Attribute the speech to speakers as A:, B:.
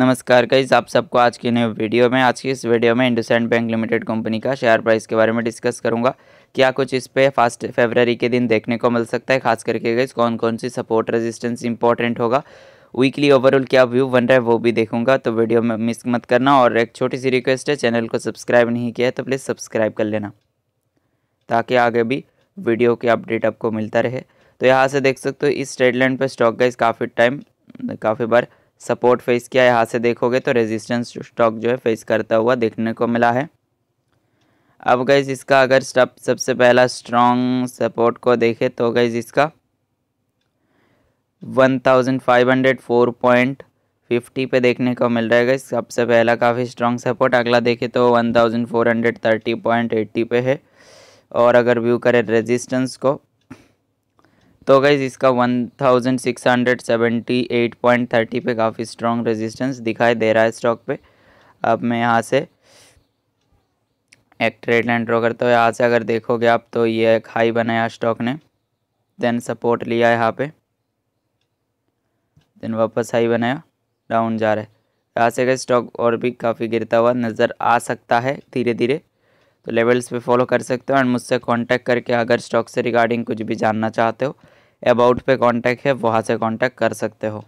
A: नमस्कार गाइज आप सबको आज की नई वीडियो में आज की इस वीडियो में इंडोसैंड बैंक लिमिटेड कंपनी का शेयर प्राइस के बारे में डिस्कस करूंगा क्या कुछ इस पे फर्स्ट फेबररी के दिन देखने को मिल सकता है खास करके गाइज कौन कौन सी सपोर्ट रेजिस्टेंस इंपॉर्टेंट होगा वीकली ओवरऑल क्या व्यू बन रहा है वो भी देखूंगा तो वीडियो में मिस मत करना और एक छोटी सी रिक्वेस्ट है चैनल को सब्सक्राइब नहीं किया है तो प्लीज़ सब्सक्राइब कर लेना ताकि आगे भी वीडियो के अपडेट आपको मिलता रहे तो यहाँ से देख सकते हो इस ट्रेड लाइन पर स्टॉक गाइज काफ़ी टाइम काफ़ी बार सपोर्ट फेस किया यहाँ से देखोगे तो रेजिस्टेंस स्टॉक जो है फेस करता हुआ देखने को मिला है अब गैज इसका अगर स्टॉप सबसे पहला स्ट्रॉन्ग सपोर्ट को देखे तो गैज इसका 1504.50 पे देखने को मिल रहा है गैस सबसे पहला काफ़ी स्ट्रॉन्ग सपोर्ट अगला देखे तो 1430.80 पे है और अगर व्यू करें रेजिस्टेंस को तो गाइज इसका 1678.30 पे काफ़ी स्ट्रॉन्ग रेजिस्टेंस दिखाई दे रहा है स्टॉक पे अब मैं यहाँ से एक ट्रेड लाइन ड्रॉ करता हूँ यहाँ से अगर देखोगे आप तो ये एक हाई बनाया स्टॉक ने देन सपोर्ट लिया यहाँ पे देन वापस हाई बनाया डाउन जा रहा है यहाँ से गए स्टॉक और भी काफ़ी गिरता हुआ नज़र आ सकता है धीरे धीरे तो लेवल्स पे फॉलो कर सकते हो एंड मुझसे कांटेक्ट करके अगर स्टॉक से रिगार्डिंग कुछ भी जानना चाहते हो अबाउट पे कांटेक्ट है वहाँ से कांटेक्ट कर सकते हो